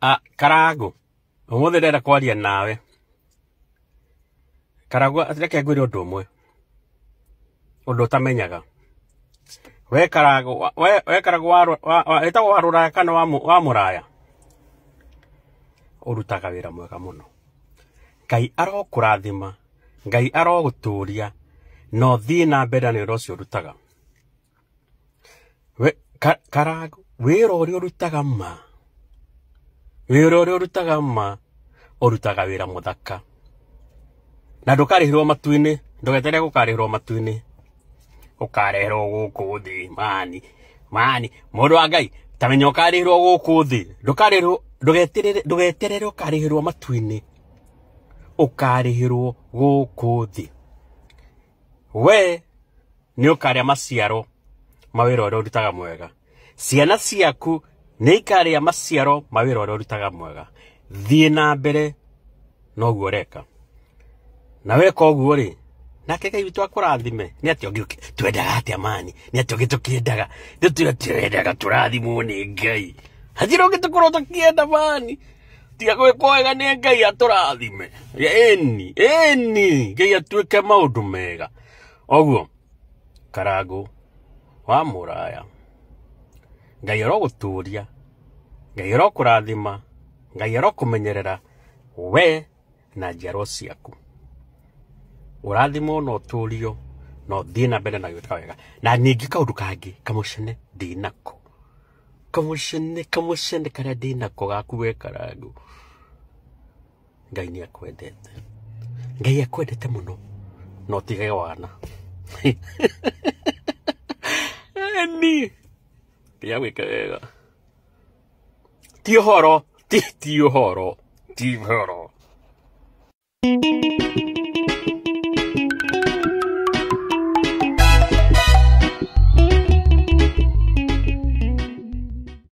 a ah, karangå må thä kwaria nawe karangå reke ngwä re å ndå å mwe å ndå å tamenyaga we karagå we karagå wetagwo wa rå raya kana wa må raya å rutaga wä ra mwega må no ngai arokå rathima ngai arogå tå ria na å thiä na mbere nä å ra å cio å rutaga karagå wä ra å rä a å rutaga ma wĩra ũrĩa ũrutaga ma ũrutaga wĩra mũthaka na ndũkarĩhĩrwo matu-inĩ ndũgeterere gũkarĩhĩrwo matu-inĩ ũkarĩhĩrwo gũkũ thĩ mani mani mũndũ wa ngai tamenya ũkarĩhĩrwo gũkũ thĩ ndũkarĩhĩrwo ndũgeterere ũkarĩhĩrwo matu-inĩ ũkarĩhĩrwo gũkũ thĩ we nĩ ũkarĩa maciaro ma wĩra ũrĩa ũrutaga mwega ciana ciaku nä ikarä maciaro mawä ra å rutaga mwega thiä na mbere noguo reka na weka ũguo rĩ nake ngai witũ akũrathime nĩ atĩ ũngĩ twendaga atĩa mani nĩ atĩ ũngĩ tũkĩendaga tũtira twendaga tũrathimwo nĩ ngai hatirĩ ũngĩ tũkorwo tũkĩenda mani tiga gwĩkwo wega nĩ ngai atũrathime ĩni ĩni ngai atuĩke maũndũ mega oguo karangũ wa mũraya ngai arogũtũũria ngai kurathima ngai kumenyerera we na njiarwo ciaku urathimo no uturio no dina na mbere na yuta wega na ningi kaundu kangi kamucene ndinako kamucene kamucene karia ndinako gaku we karangu ngai nä akwendete ngai akwendete muno no no tige wana ni ndigagwä ke wega Tío Joro, tío Joro, tío